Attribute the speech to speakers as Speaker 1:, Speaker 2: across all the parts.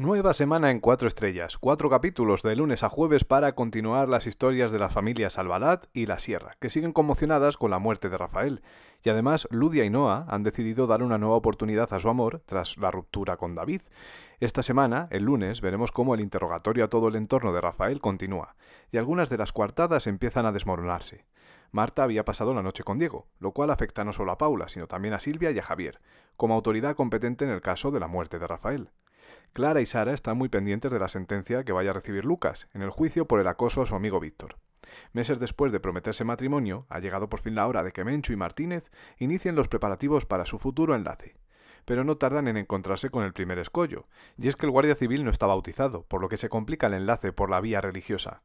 Speaker 1: Nueva semana en Cuatro Estrellas, cuatro capítulos de lunes a jueves para continuar las historias de las familias Albalat y La Sierra, que siguen conmocionadas con la muerte de Rafael. Y además, Ludia y Noah han decidido dar una nueva oportunidad a su amor tras la ruptura con David. Esta semana, el lunes, veremos cómo el interrogatorio a todo el entorno de Rafael continúa, y algunas de las coartadas empiezan a desmoronarse. Marta había pasado la noche con Diego, lo cual afecta no solo a Paula, sino también a Silvia y a Javier, como autoridad competente en el caso de la muerte de Rafael. Clara y Sara están muy pendientes de la sentencia que vaya a recibir Lucas en el juicio por el acoso a su amigo Víctor. Meses después de prometerse matrimonio, ha llegado por fin la hora de que Menchu y Martínez inicien los preparativos para su futuro enlace. Pero no tardan en encontrarse con el primer escollo, y es que el guardia civil no está bautizado, por lo que se complica el enlace por la vía religiosa.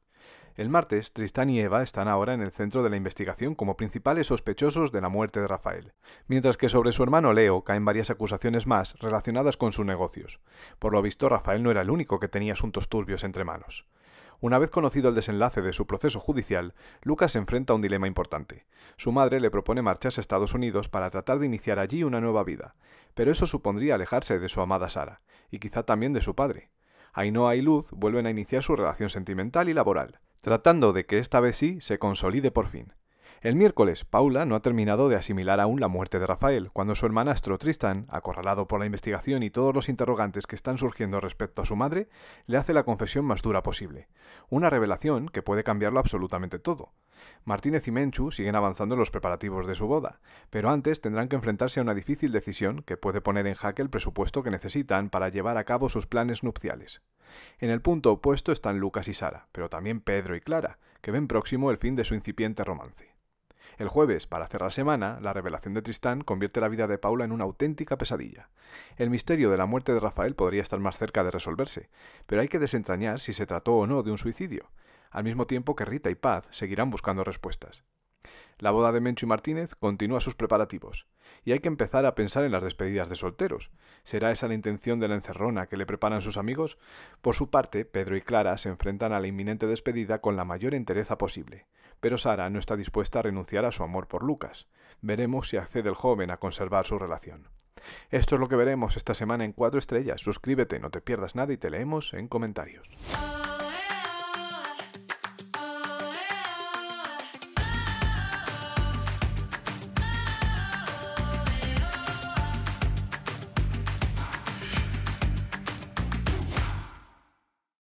Speaker 1: El martes, Tristán y Eva están ahora en el centro de la investigación como principales sospechosos de la muerte de Rafael, mientras que sobre su hermano Leo caen varias acusaciones más relacionadas con sus negocios. Por lo visto, Rafael no era el único que tenía asuntos turbios entre manos. Una vez conocido el desenlace de su proceso judicial, Lucas se enfrenta a un dilema importante. Su madre le propone marcharse a Estados Unidos para tratar de iniciar allí una nueva vida, pero eso supondría alejarse de su amada Sara, y quizá también de su padre. Ainhoa y Luz vuelven a iniciar su relación sentimental y laboral, tratando de que esta vez sí se consolide por fin. El miércoles, Paula no ha terminado de asimilar aún la muerte de Rafael, cuando su hermanastro Tristan, acorralado por la investigación y todos los interrogantes que están surgiendo respecto a su madre, le hace la confesión más dura posible. Una revelación que puede cambiarlo absolutamente todo. Martínez y Menchu siguen avanzando en los preparativos de su boda, pero antes tendrán que enfrentarse a una difícil decisión que puede poner en jaque el presupuesto que necesitan para llevar a cabo sus planes nupciales. En el punto opuesto están Lucas y Sara, pero también Pedro y Clara, que ven próximo el fin de su incipiente romance. El jueves, para cerrar semana, la revelación de Tristán convierte la vida de Paula en una auténtica pesadilla. El misterio de la muerte de Rafael podría estar más cerca de resolverse, pero hay que desentrañar si se trató o no de un suicidio, al mismo tiempo que Rita y Paz seguirán buscando respuestas. La boda de Mencho y Martínez continúa sus preparativos, y hay que empezar a pensar en las despedidas de solteros. ¿Será esa la intención de la encerrona que le preparan sus amigos? Por su parte, Pedro y Clara se enfrentan a la inminente despedida con la mayor entereza posible, pero Sara no está dispuesta a renunciar a su amor por Lucas. Veremos si accede el joven a conservar su relación. Esto es lo que veremos esta semana en Cuatro Estrellas. Suscríbete, no te pierdas nada y te leemos en comentarios.